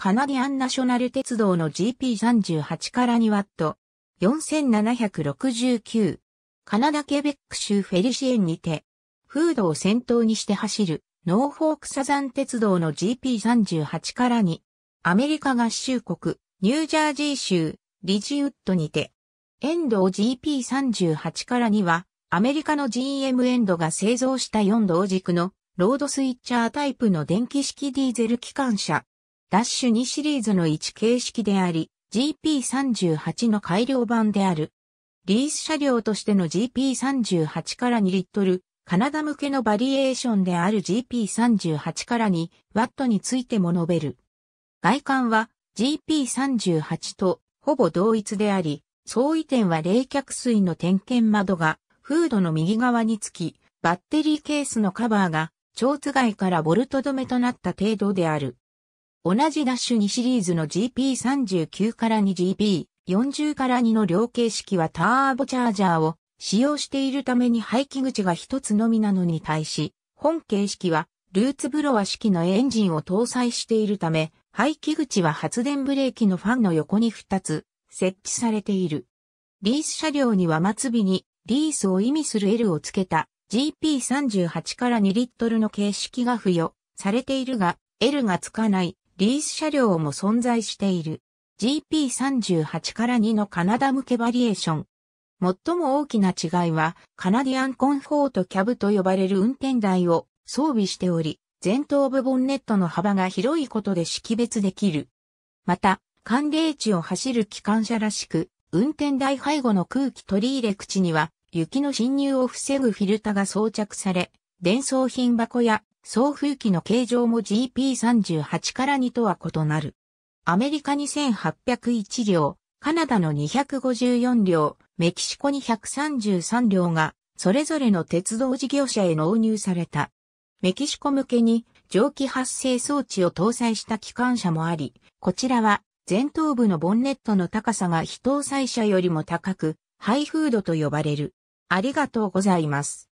カナディアンナショナル鉄道の GP38 から2ワット、4769、カナダケベック州フェリシエンにて、フードを先頭にして走る、ノーフォークサザン鉄道の GP38 から2、アメリカ合衆国、ニュージャージー州、リジウッドにて、エンドを GP38 から2は、アメリカの GM エンドが製造した4同軸のロードスイッチャータイプの電気式ディーゼル機関車、ダッシュ2シリーズの1形式であり、GP38 の改良版である。リース車両としての GP38 から2リットル、カナダ向けのバリエーションである GP38 から2ワットについても述べる。外観は GP38 とほぼ同一であり、相違点は冷却水の点検窓がフードの右側につき、バッテリーケースのカバーが、蝶子外からボルト止めとなった程度である。同じダッシュ2シリーズの GP39 から2 GP40 から2の両形式はターボチャージャーを使用しているために排気口が一つのみなのに対し、本形式はルーツブロワ式のエンジンを搭載しているため、排気口は発電ブレーキのファンの横に2つ設置されている。リース車両には末尾にリースを意味する L を付けた GP38 から2リットルの形式が付与されているが、L が付かないリース車両も存在している。GP38 から2のカナダ向けバリエーション。最も大きな違いは、カナディアンコンフォートキャブと呼ばれる運転台を装備しており、前頭部ボンネットの幅が広いことで識別できる。また、寒冷地を走る機関車らしく、運転台背後の空気取り入れ口には、雪の侵入を防ぐフィルタが装着され、伝送品箱や送風機の形状も GP38 から2とは異なる。アメリカに8 0 1両、カナダの254両、メキシコに3 3両が、それぞれの鉄道事業者へ納入された。メキシコ向けに蒸気発生装置を搭載した機関車もあり、こちらは前頭部のボンネットの高さが非搭載車よりも高く、ハイフードと呼ばれる。ありがとうございます。